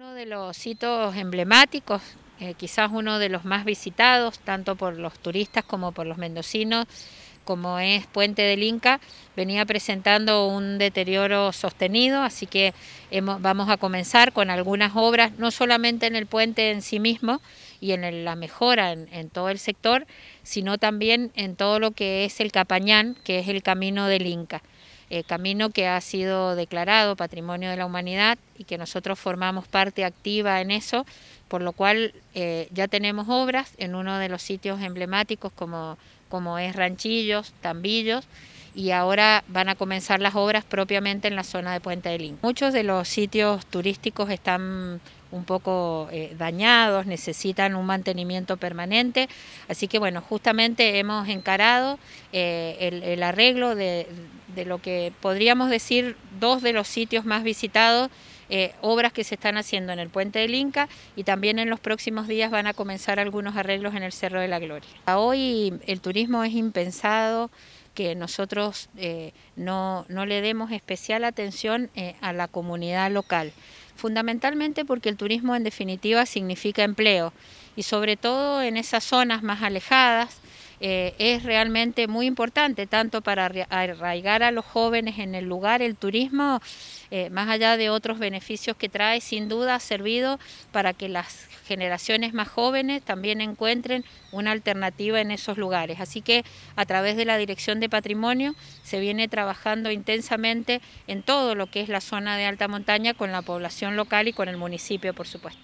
Uno de los sitios emblemáticos, eh, quizás uno de los más visitados, tanto por los turistas como por los mendocinos, como es Puente del Inca, venía presentando un deterioro sostenido, así que vamos a comenzar con algunas obras, no solamente en el puente en sí mismo y en la mejora en, todo el sector, sino también en todo lo que es el Capañán, que es el camino del Inca. Eh, camino que ha sido declarado Patrimonio de la Humanidad y que nosotros formamos parte activa en eso, por lo cual eh, ya tenemos obras en uno de los sitios emblemáticos como, como es Ranchillos, Tambillos, y ahora van a comenzar las obras propiamente en la zona de Puente del Inca. Muchos de los sitios turísticos están un poco eh, dañados, necesitan un mantenimiento permanente. Así que bueno, justamente hemos encarado el, arreglo de, de lo que podríamos decir dos de los sitios más visitados, eh, obras que se están haciendo en el puente del Inca y también en los próximos días van a comenzar algunos arreglos en el Cerro de la Gloria. Hoy el turismo es impensado que nosotros eh, no, le demos especial atención eh, a la comunidad local, fundamentalmente porque el turismo en definitiva significa empleo y sobre todo en esas zonas más alejadas eh, es realmente muy importante, tanto para arraigar a los jóvenes en el lugar, el turismo, eh, más allá de otros beneficios que trae, sin duda ha servido para que las generaciones más jóvenes también encuentren una alternativa en esos lugares. Así que a través de la Dirección de Patrimonio se viene trabajando intensamente en todo lo que es la zona de alta montaña con la población local y con el municipio, por supuesto.